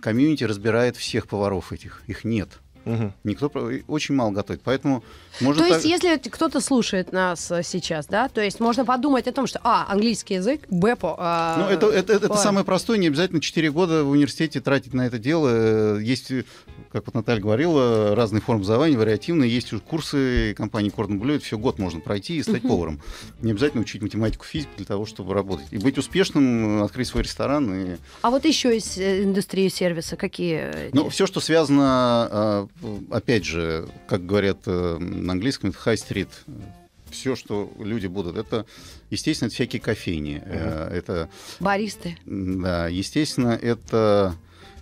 S4: комьюнити разбирает всех поваров этих, их нет. Угу. Никто очень мало готовит. Поэтому можно то так... есть,
S2: если кто-то слушает нас э, сейчас, да, то есть можно подумать о том, что А, английский язык, Б по. А... Ну, это, это, это, это самое
S4: простое, не обязательно 4 года в университете тратить на это дело. Э, есть э, как вот Наталья говорила, разные формы образования, вариативные. Есть уже курсы компании Кордон Блюет, все год можно пройти и стать uh-huh. поваром. Не обязательно учить математику, физику для того, чтобы работать. И быть успешным, открыть свой ресторан. И...
S2: А вот еще из э, индустрии сервиса какие? Э, ну,
S4: все, что связано, а, опять же, как говорят э, на английском, это high-street все, что люди будут, это, естественно, это всякие кофейни. Mm-hmm. Это, Баристы. Да, естественно, это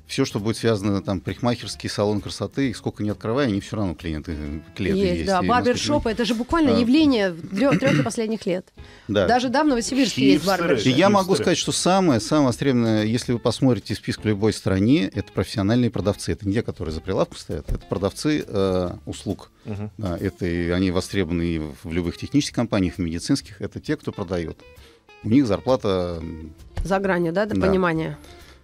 S4: все, что будет связано, там, парикмахерский салон красоты, их сколько не открывай, они все равно клиенты, э, клиенты есть. есть. Да, барбершопы,
S2: это же буквально а... явление трех последних лет. <clears throat>
S4: Да. Даже да, в Новосибирске есть барбершопы. Я могу сказать, что самое, самое востребованное, если вы посмотрите список в любой стране, это профессиональные продавцы. Это не те, которые за прилавку стоят, это продавцы э, услуг. Угу. Да, это, они востребованы в любых технических компаниях, в медицинских. Это те, кто продает. У них зарплата...
S2: За гранью, да, до да. понимания?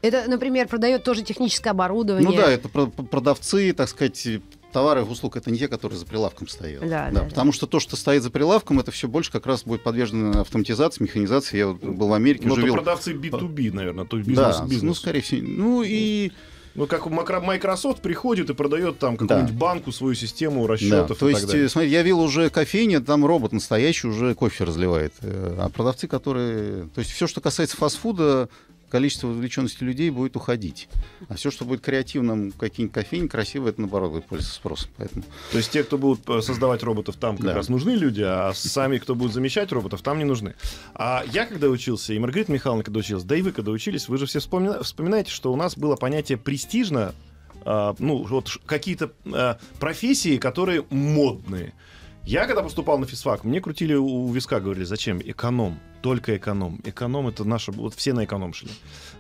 S2: Это, например, продает тоже техническое оборудование. Ну да, это
S4: продавцы, так сказать, товаров, услуг это не те, которые за прилавком стоят. Да, да, да, потому что то, что стоит за прилавком, это все больше как раз будет подвержено автоматизации, механизации. Я вот был в Америке, Но ну, уже продавцы B2B, наверное, то есть бизнес, да, бизнес. ну,
S1: скорее всего. Ну и... Ну, ну как Microsoft приходит и продает там какую-нибудь да. банку свою систему расчетов. Да. То есть, далее.
S4: смотри, я видел уже кофейни, там робот настоящий уже кофе разливает. Э, а продавцы, которые. То есть, все, что касается фастфуда, количество вовлеченности людей будет уходить. А все, что будет креативным, какие-нибудь кофейни, красиво, это наоборот будет пользоваться спросом. Поэтому... То есть те, кто будут э, создавать роботов, там как да. раз нужны люди,
S1: а сами, кто будет замещать роботов, там не нужны. А я когда учился, и Маргарита Михайловна когда училась, да и вы когда учились, вы же все вспомни... вспоминаете, что у нас было понятие «престижно», а, ну, вот какие-то а, профессии, которые модные. Я когда поступал на физфак, мне крутили у виска, говорили, зачем эконом? только эконом. Эконом это наша... Вот все на эконом шли.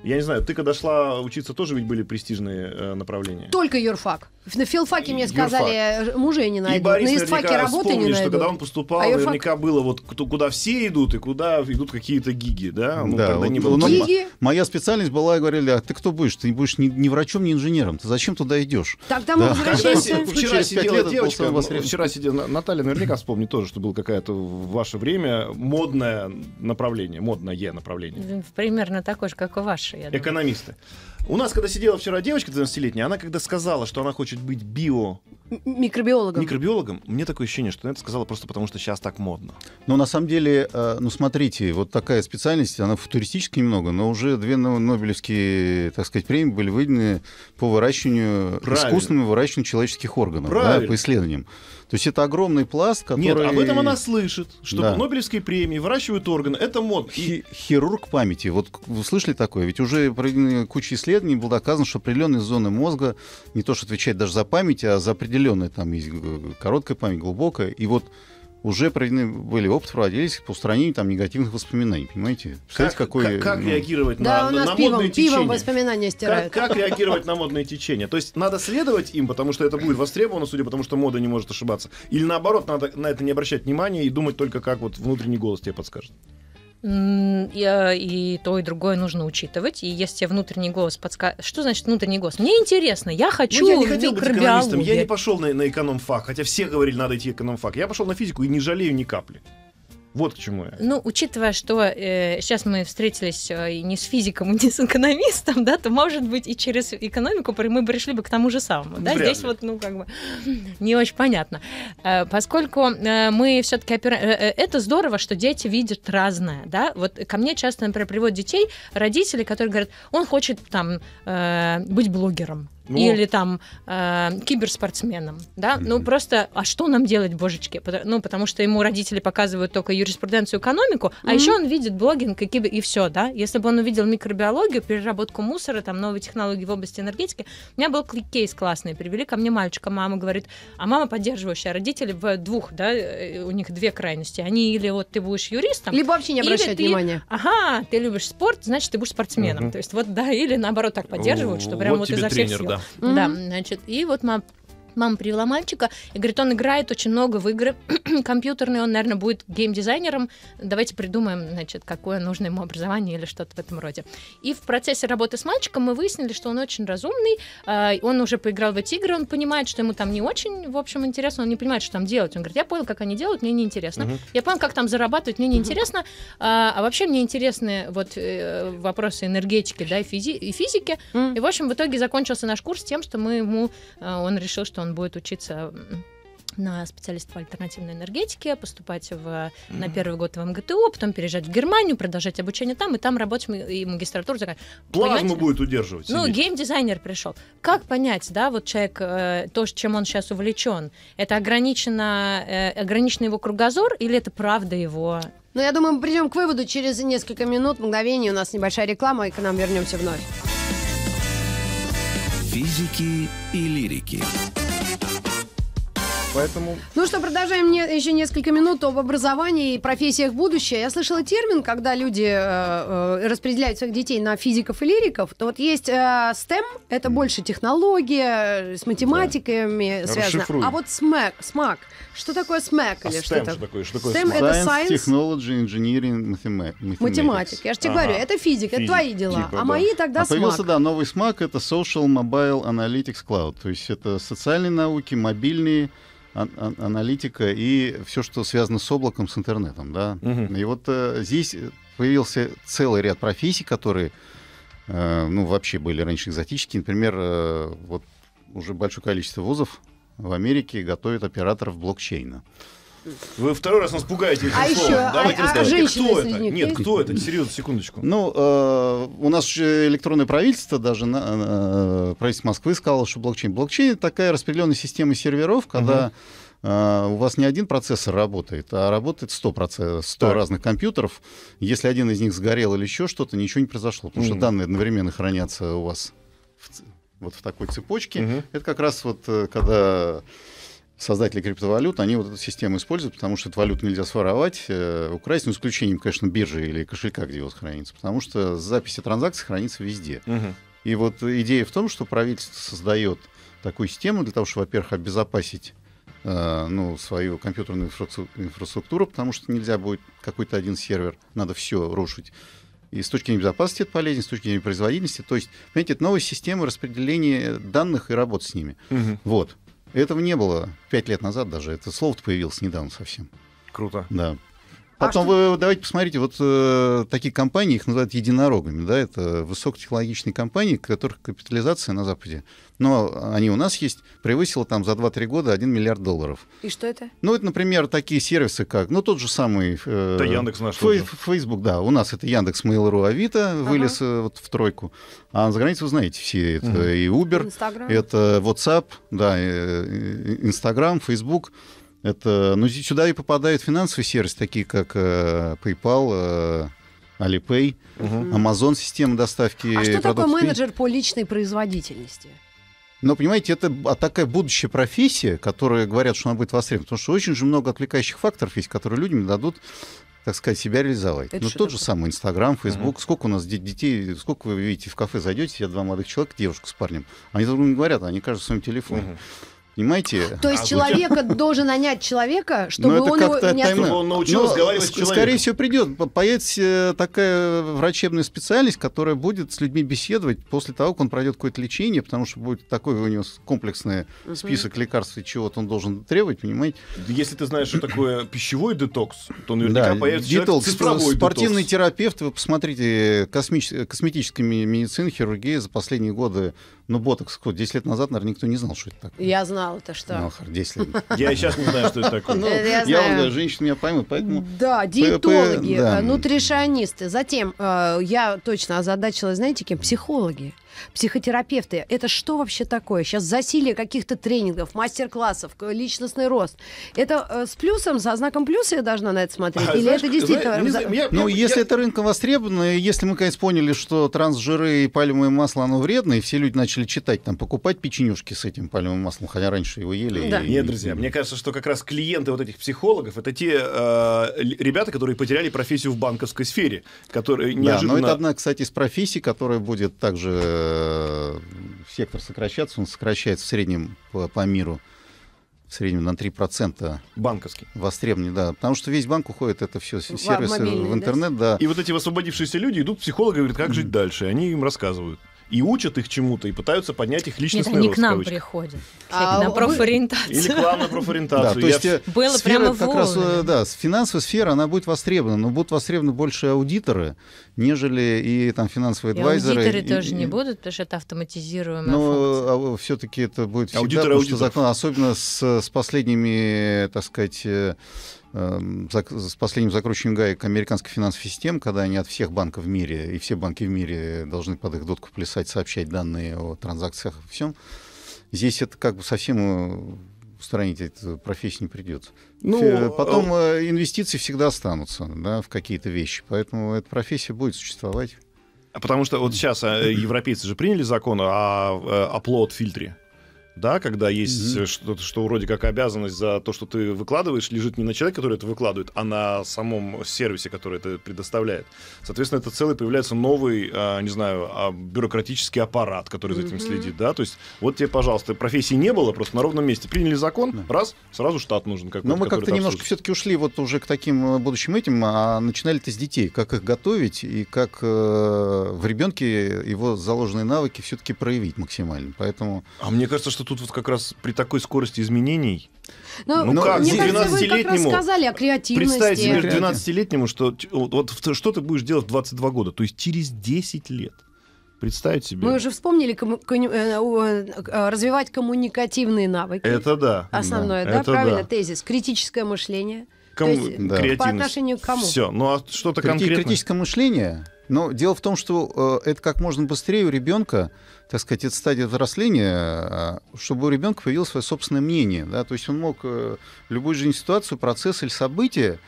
S1: Я не знаю, ты когда шла учиться, тоже ведь были престижные э, направления?
S2: Только юрфак. На филфаке мне сказали, юрфак. Э, мужа я не найду. И Борис на истфаке работы не найду. что когда он
S1: поступал, а юрфак... наверняка было вот куда все идут и куда идут какие-то гиги, да? Ну, да, когда вот, не было. Гиги?
S4: Моя специальность была, говорили, а ты кто будешь? Ты не будешь ни, ни врачом, ни инженером. Ты зачем туда идешь? Тогда мы да. возвращаемся. вчера сидела девочка, вчера сидела Наталья, наверняка вспомнит тоже, что было
S1: какая-то в ваше время модная направление, модное е направление.
S3: Примерно такое же, как и ваше. Экономисты.
S1: Думаю. У нас, когда сидела вчера девочка 12-летняя, она когда сказала, что она хочет быть био Микробиологом. Микробиологом. Мне такое ощущение, что она это сказала просто потому, что сейчас так модно.
S4: Но на самом деле, э, ну смотрите, вот такая специальность, она футуристически немного, но уже две Нобелевские, так сказать, премии были выделены по выращиванию, Правильно. искусственному выращиванию человеческих органов, да, по исследованиям. То есть это огромный пласт, который... Нет, об этом она слышит, что да. Нобелевские премии выращивают органы, это модно. И... Хирург памяти, вот вы слышали такое? Ведь уже проведены куча исследований, было доказано, что определенные зоны мозга не то что отвечают даже за память, а за определенные определенная, там есть э, короткая память, глубокая, и вот уже проведены были опыты, проводились по устранению там негативных воспоминаний, понимаете? как, какой, как, ну... реагировать
S1: да, на, у на пивом, модные пивом течения?
S2: воспоминания стирают. Как, как реагировать
S4: на модные течения? То есть надо следовать
S1: им, потому что это будет востребовано, судя потому что мода не может ошибаться. Или наоборот, надо на это не обращать внимания и думать только, как вот внутренний голос тебе подскажет
S3: и то, и другое нужно учитывать. И если тебе внутренний голос подсказывает... Что значит внутренний голос? Мне интересно, я хочу ну, я не хотел быть экономистом, я не
S1: пошел на, на фак хотя все говорили, надо идти эконом фак Я пошел на физику и не жалею ни капли. Вот к чему я.
S3: Ну, учитывая, что э, сейчас мы встретились э, не с физиком, не с экономистом, да, то, может быть, и через экономику мы бы пришли бы к тому же самому. Да? Вряд Здесь ли. вот, ну, как бы не очень понятно. Э, поскольку э, мы все-таки опираем... Э, э, это здорово, что дети видят разное, да. Вот ко мне часто, например, приводят детей родители, которые говорят, он хочет там э, быть блогером ну... или там э, киберспортсменом, да, mm-hmm. ну просто, а что нам делать, божечки, ну потому что ему родители показывают только юриспруденцию, экономику, mm-hmm. а еще он видит блогинг и кибер и все, да, если бы он увидел микробиологию, переработку мусора, там новые технологии в области энергетики, у меня был кейс классный, привели ко мне мальчика, мама говорит, а мама поддерживающая, а родители в двух, да, э, у них две крайности, они или вот ты будешь юристом, либо вообще не обращать ты, внимания, ага, ты любишь спорт, значит ты будешь спортсменом, mm-hmm. то есть вот да, или наоборот так поддерживают, что прям вот, вот изо всех сил да. Да, значит, и вот мы Мама привела мальчика и говорит, он играет очень много в игры <clears throat> компьютерные, он, наверное, будет геймдизайнером. Давайте придумаем, значит, какое нужно ему образование или что-то в этом роде. И в процессе работы с мальчиком мы выяснили, что он очень разумный, э, он уже поиграл в эти игры, он понимает, что ему там не очень, в общем, интересно, он не понимает, что там делать. Он говорит, я понял, как они делают, мне неинтересно. Uh-huh. Я понял, как там зарабатывать, мне неинтересно. Uh-huh. А, а вообще мне интересны вот э, вопросы энергетики, да, и, физи- и физики. Uh-huh. И, в общем, в итоге закончился наш курс тем, что мы ему, э, он решил, что он будет учиться на специалиста по альтернативной энергетике, поступать в, mm-hmm. на первый год в МГТУ, потом переезжать в Германию, продолжать обучение там, и там работать и магистратуру. заканчивать. Плазму Понимаете? будет удерживать. Ну, сидеть. геймдизайнер пришел. Как понять, да, вот человек, э, то, чем он сейчас увлечен, это ограничено, э, ограничен его кругозор или это правда его?
S2: Ну, я думаю, мы придем к выводу через несколько минут, Мгновение У нас небольшая реклама, и к нам вернемся вновь.
S1: Физики и
S3: лирики. Поэтому...
S2: Ну что, продолжаем не, еще несколько минут об образовании и профессиях будущего. Я слышала термин, когда люди э, э, распределяют своих детей на физиков и лириков. То вот есть э, STEM, это больше технология, э, с математиками да. связано. А вот SMAC, SMAC, что такое SMAC? А или STEM что, это? что
S4: такое? Что такое STEM, STEM это Science, Technology, Engineering, Mathematics. Математика. Я же тебе ага. говорю, это физика, физик, это твои дела. Типа, а да. мои тогда а SMAC. Появился, да, новый SMAC, это Social Mobile Analytics Cloud. То есть это социальные науки, мобильные аналитика и все, что связано с облаком, с интернетом, да. Угу. И вот э, здесь э, появился целый ряд профессий, которые, э, ну, вообще были раньше экзотические. Например, э, вот уже большое количество вузов в Америке готовят операторов блокчейна. Угу.
S1: Вы второй раз нас пугаете этим а словом. Еще, Давайте а, а кто это? Нет, есть? кто это?
S4: Серьезно, секундочку. Ну, э, у нас еще электронное правительство, даже на, э, э, правительство Москвы сказало, что блокчейн. Блокчейн — такая распределенная система серверов, когда... Угу. Uh, у вас не один процессор работает, а работает 100, процесс, 100 разных компьютеров. Если один из них сгорел или еще что-то, ничего не произошло, потому mm. что данные одновременно хранятся у вас в, вот в такой цепочке. mm Это как раз вот э, когда создатели криптовалют, они вот эту систему используют, потому что эту валюту нельзя своровать, э, украсть, ну, исключением, конечно, биржи или кошелька, где его хранится, потому что записи транзакций хранится везде. Угу. И вот идея в том, что правительство создает такую систему для того, чтобы, во-первых, обезопасить э, ну, свою компьютерную инфраструктуру, потому что нельзя будет какой-то один сервер, надо все рушить. И с точки зрения безопасности это полезно, с точки зрения производительности. То есть, понимаете, это новая система распределения данных и работы с ними. Угу. Вот. Этого не было пять лет назад даже. Это слово появилось недавно совсем. Круто. Да. Потом а что... вы давайте посмотрите, вот э, такие компании, их называют единорогами, да, это высокотехнологичные компании, которых капитализация на Западе, но они у нас есть, превысила там за 2-3 года 1 миллиард долларов. И что это? Ну, это, например, такие сервисы, как, ну, тот же самый... Э, это Яндекс наш. Фей, Фейсбук, да, у нас это Яндекс, Mail.ru, Авито вылез ага. Э, вот в тройку, а за границей вы знаете все, это угу. и Uber, Instagram. это WhatsApp, да, Инстаграм, Фейсбук. Это, ну, сюда и попадают финансовые сервисы, такие как э, PayPal, э, Alipay, угу. Amazon система доставки. А что такое менеджер
S2: по личной производительности?
S4: Но, ну, понимаете, это а такая будущая профессия, которая говорят, что она будет востребована, потому что очень же много отвлекающих факторов есть, которые людям дадут так сказать, себя реализовать. Это ну, тот такое? же самый Инстаграм, Фейсбук. uh Сколько у нас детей, сколько вы видите, в кафе зайдете, я два молодых человека, девушка с парнем. Они друг не говорят, они каждый в своем телефоне. uh Понимаете? То есть а человека
S2: вы... должен нанять человека, ну, чтобы он его не чтобы
S4: он научился разговаривать с человеком. Скорее всего, придет. Появится э, такая врачебная специальность, которая будет с людьми беседовать после того, как он пройдет какое-то лечение, потому что будет такой у него комплексный угу. список лекарств чего-то он должен требовать, понимаете? Если ты знаешь, что такое пищевой детокс, то наверняка да, появится детокс, цифровой Спортивный детокс. терапевт, вы посмотрите, э, космич... косметическая медицина, хирургия за последние годы ну, ботокс, сколько? 10 лет назад, наверное, никто не знал, что это
S2: такое. Я знала это что. Нахар,
S4: ну, 10 лет. <laughs> Я сейчас не знаю, что это такое. Ну, я знаю. Женщины меня поймут, поэтому... Да, диетологи, э,
S2: нутриционисты. Затем э, я точно озадачилась, знаете, кем? Психологи. Психотерапевты, это что вообще такое? Сейчас засилие каких-то тренингов, мастер-классов, личностный рост. Это э, с плюсом, со знаком плюса я должна на это смотреть? А, Или знаешь, это действительно... Знаешь, за... я, ну, я, если
S4: я... это рынком востребовано, если мы, конечно, поняли, что трансжиры и пальмовое масло, оно вредно, и все люди начали читать, там, покупать печенюшки с этим пальмовым маслом, хотя раньше его ели. Да. И... Нет, друзья, мне
S1: кажется, что как раз клиенты вот этих психологов, это те э, ребята, которые потеряли профессию в банковской сфере, которые неожиданно... Да, но это
S4: одна, кстати, из профессий, которая будет также Э, сектор сокращаться, он сокращается в среднем по, по миру в среднем на 3%. Банковский. Востребован, да. Потому что весь банк уходит, это все сервисы в, интернет, да? да.
S1: И вот эти освободившиеся люди идут к психологам, говорят, как жить дальше. Они им рассказывают и учат их чему-то, и пытаются поднять их личностный Нет, они рост, к нам короче.
S3: приходят.
S2: А, на профориентацию.
S4: Или к вам на профориентацию. Да, то есть, Я... Э, Было сфера прямо как волны. раз, э, да, финансовая сфера, она будет востребована, но будут востребованы больше аудиторы, нежели и там финансовые и адвайзеры. аудиторы и, тоже и, не
S3: будут, потому что это автоматизируемая Но
S4: а, а все-таки это будет всегда, аудиторы, потому что закон, особенно с, с последними, э, так сказать, Эм, с последним закручиванием гаек американской финансовой системы, когда они от всех банков в мире, и все банки в мире должны под их дотку плясать, сообщать данные о транзакциях и всем, здесь это как бы совсем э, устранить эту профессию не придется. Ну, Потом а э, инвестиции всегда останутся да, в какие-то вещи, поэтому эта профессия будет существовать. А потому что вот сейчас э, европейцы же приняли закон о э, оплот-фильтре да,
S1: когда есть mm-hmm. что-то, что вроде как обязанность за то, что ты выкладываешь, лежит не на человеке, который это выкладывает, а на самом сервисе, который это предоставляет. Соответственно, это целый появляется новый, а, не знаю, а, бюрократический аппарат, который за этим mm-hmm. следит, да, то есть вот тебе, пожалуйста, профессии не было, просто на ровном месте приняли закон, mm-hmm. раз, сразу штат нужен какой-то. Но мы как-то немножко
S4: все-таки ушли вот уже к таким э, будущим этим, а начинали-то с детей, как их готовить и как э, в ребенке его заложенные навыки все-таки проявить максимально, поэтому. А мне кажется, что кажется, тут вот как раз при такой скорости изменений...
S2: Но, ну как, мне 12-летнему... сказали о креативности. Представь себе
S1: 12-летнему, что, вот, вот, что ты будешь делать в 22 года, то есть через 10 лет. Представить себе. Мы
S2: уже вспомнили кому- коню- э, развивать коммуникативные навыки.
S4: Это да. Основное, да, Это правильно, да.
S2: тезис. Критическое мышление. Кому... есть, да.
S4: По отношению к кому? Все. Ну а что-то Крити- конкретно? Критическое мышление но дело в том, что э, это как можно быстрее у ребенка, так сказать, это стадия взросления, э, чтобы у ребенка появилось свое собственное мнение. Да? То есть он мог э, любую жизненную ситуацию, процесс или событие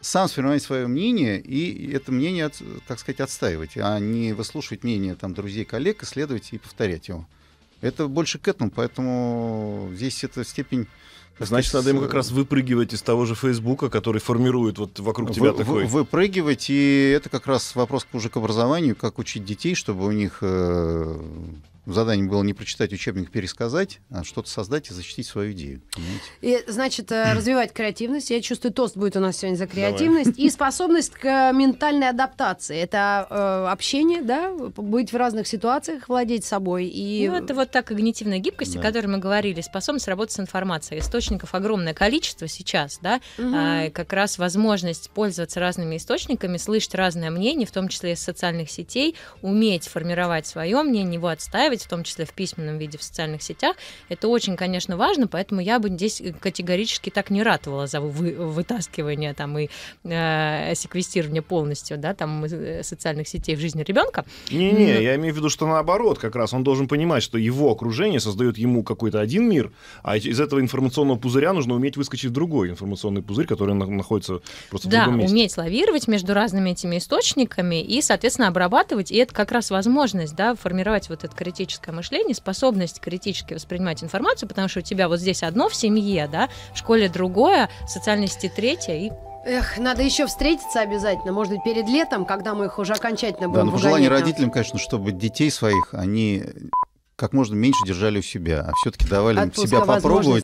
S4: сам сформировать свое мнение и это мнение, так сказать, отстаивать, а не выслушивать мнение там, друзей, коллег, исследовать и повторять его. Это больше к этому, поэтому здесь эта степень Значит, надо ему как раз э, выпрыгивать
S1: из того же Фейсбука, который формирует вот вокруг тебя вы, такой... Вы,
S4: выпрыгивать, и это как раз вопрос уже к образованию, как учить детей, чтобы у них э, Задание было не прочитать учебник, а пересказать, а что-то создать и защитить свою идею. Понимаете?
S2: И, значит, э, <clears throat> развивать креативность. Я чувствую, тост будет у нас сегодня за креативность. Давай. И способность к э, ментальной адаптации. Это э, общение, да, быть в разных ситуациях, владеть собой. И... Ну, это
S3: вот та когнитивная гибкость, да. о которой мы говорили, способность работать с информацией. Источников огромное количество сейчас, да, угу. а, как раз возможность пользоваться разными источниками, слышать разное мнение, в том числе из социальных сетей, уметь формировать свое мнение, его отстаивать, в том числе в письменном виде в социальных сетях. Это очень, конечно, важно, поэтому я бы здесь э, категорически так не ратовала за вы, вытаскивание там и э, секвестирование полностью, да, там э, социальных сетей в жизни ребенка.
S1: Не-не, Но... я имею в виду, что наоборот, как раз он должен понимать, что его окружение создает ему какой-то один мир, а из этого информационного пузыря нужно уметь выскочить в другой информационный пузырь, который находится просто да, в другом месте. Да,
S3: уметь лавировать между разными этими источниками и, соответственно, обрабатывать, и это как раз возможность, да, формировать вот этот критический критическое мышление, способность критически воспринимать информацию, потому что у тебя вот здесь одно в семье, да, в школе другое, в социальности третье и
S2: Эх, надо еще встретиться обязательно, может быть, перед летом, когда мы их уже окончательно будем ну, Да, но пожелание родителям,
S4: конечно, чтобы детей своих, они как можно меньше держали у себя, а все-таки давали Отпуска себя попробовать.